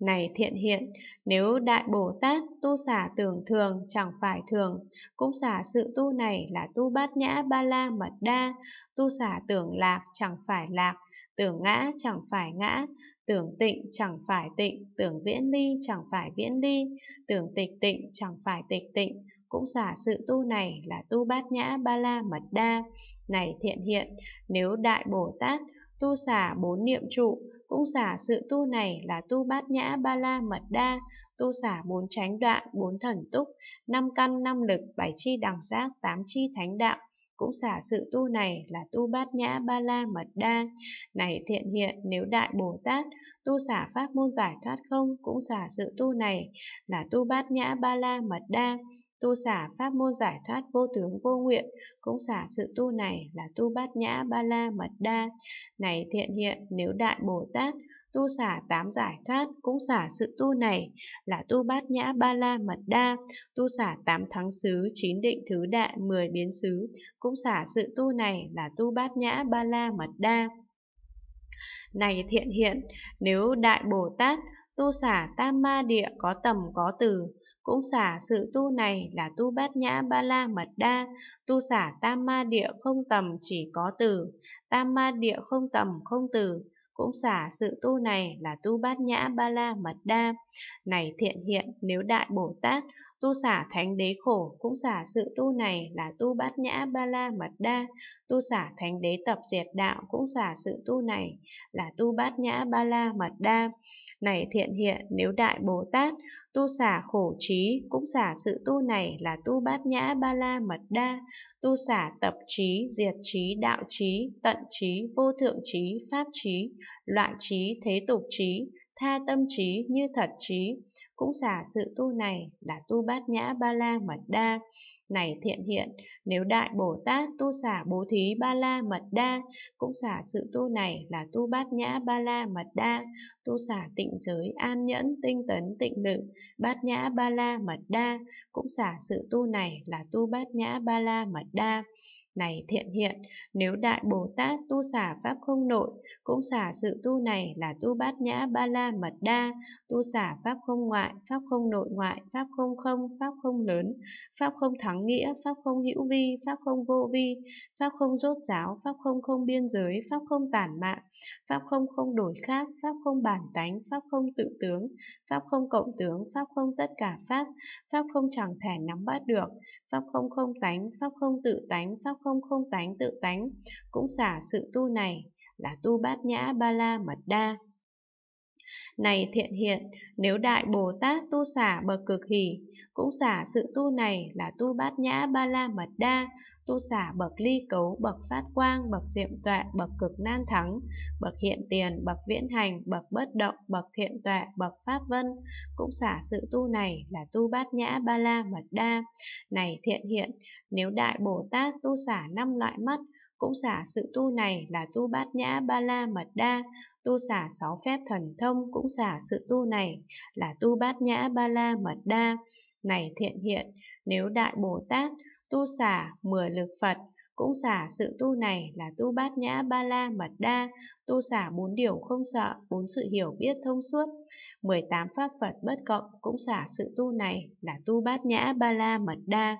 Này thiện hiện, nếu Đại Bồ Tát tu xả tưởng thường chẳng phải thường, cũng xả sự tu này là tu bát nhã ba la mật đa, tu xả tưởng lạc chẳng phải lạc, tưởng ngã chẳng phải ngã, tưởng tịnh chẳng phải tịnh, tưởng viễn ly chẳng phải viễn ly, tưởng tịch tịnh chẳng phải tịch tịnh, cũng xả sự tu này là tu bát nhã ba la mật đa. Này thiện hiện, nếu Đại Bồ Tát Tu xả bốn niệm trụ, cũng xả sự tu này là tu bát nhã ba la mật đa, tu xả bốn tránh đoạn, bốn thần túc, năm căn năm lực, bảy chi đẳng giác, tám chi thánh đạo, cũng xả sự tu này là tu bát nhã ba la mật đa này thiện hiện nếu đại bồ tát tu xả pháp môn giải thoát không cũng xả sự tu này là tu bát nhã ba la mật đa Tu xả pháp môn giải thoát vô tướng vô nguyện, cũng xả sự tu này là tu bát nhã ba la mật đa. Này thiện hiện, nếu đại Bồ Tát, tu xả tám giải thoát, cũng xả sự tu này là tu bát nhã ba la mật đa. Tu xả tám thắng xứ, chín định thứ đại, mười biến xứ, cũng xả sự tu này là tu bát nhã ba la mật đa. Này thiện hiện, nếu đại Bồ Tát, Tu xả tam ma địa có tầm có từ, cũng xả sự tu này là tu bát nhã ba la mật đa, tu xả tam ma địa không tầm chỉ có từ, tam ma địa không tầm không từ, cũng xả sự tu này là tu bát nhã ba la mật đa. Này thiện hiện, nếu đại Bồ Tát, tu xả thánh đế khổ, cũng xả sự tu này là tu bát nhã ba la mật đa. Tu xả thánh đế tập diệt đạo, cũng xả sự tu này là tu bát nhã ba la mật đa. Này thiện hiện hiện nếu Đại Bồ Tát tu xả khổ trí cũng xả sự tu này là tu bát nhã ba la mật đa, tu xả tập trí, diệt trí, đạo trí, tận trí, vô thượng trí, pháp trí, loại trí, thế tục trí, tha tâm trí như thật trí, cũng xả sự tu này là tu bát nhã ba la mật đa. Này thiện hiện, nếu Đại Bồ Tát tu xả bố thí ba la mật đa, cũng xả sự tu này là tu bát nhã ba la mật đa, tu xả tịnh giới an nhẫn tinh tấn tịnh lự, bát nhã ba la mật đa, cũng xả sự tu này là tu bát nhã ba la mật đa. Này thiện hiện, nếu Đại Bồ Tát tu xả Pháp không nội, cũng xả sự tu này là tu bát nhã ba la mật đa, tu xả Pháp không ngoại, Pháp không nội ngoại, Pháp không không, Pháp không lớn, Pháp không thắng nghĩa, Pháp không hữu vi, Pháp không vô vi, Pháp không rốt giáo, Pháp không không biên giới, Pháp không tản mạng Pháp không không đổi khác, Pháp không bản tánh, Pháp không tự tướng, Pháp không cộng tướng, Pháp không tất cả Pháp, Pháp không chẳng thể nắm bắt được, Pháp không không tánh, Pháp không tự tánh, Pháp không không không tánh tự tánh, cũng xả sự tu này là tu bát nhã ba la mật đa. Này thiện hiện, nếu Đại Bồ Tát tu xả bậc cực hỷ, cũng xả sự tu này là tu bát nhã ba la mật đa, tu xả bậc ly cấu, bậc phát quang, bậc diệm tọa bậc cực nan thắng, bậc hiện tiền, bậc viễn hành, bậc bất động, bậc thiện tọa bậc pháp vân, cũng xả sự tu này là tu bát nhã ba la mật đa. Này thiện hiện, nếu Đại Bồ Tát tu xả năm loại mắt, cũng xả sự tu này là tu bát nhã ba la mật đa, tu xả sáu phép thần thông, ông cũng giả sự tu này là tu bát nhã ba la mật đa. Này thiện hiện, nếu Đại Bồ Tát tu xả mười lực Phật, cũng xả sự tu này là tu bát nhã ba la mật đa, tu xả bốn điều không sợ, bốn sự hiểu biết thông suốt. 18 pháp Phật bất cộng cũng xả sự tu này là tu bát nhã ba la mật đa.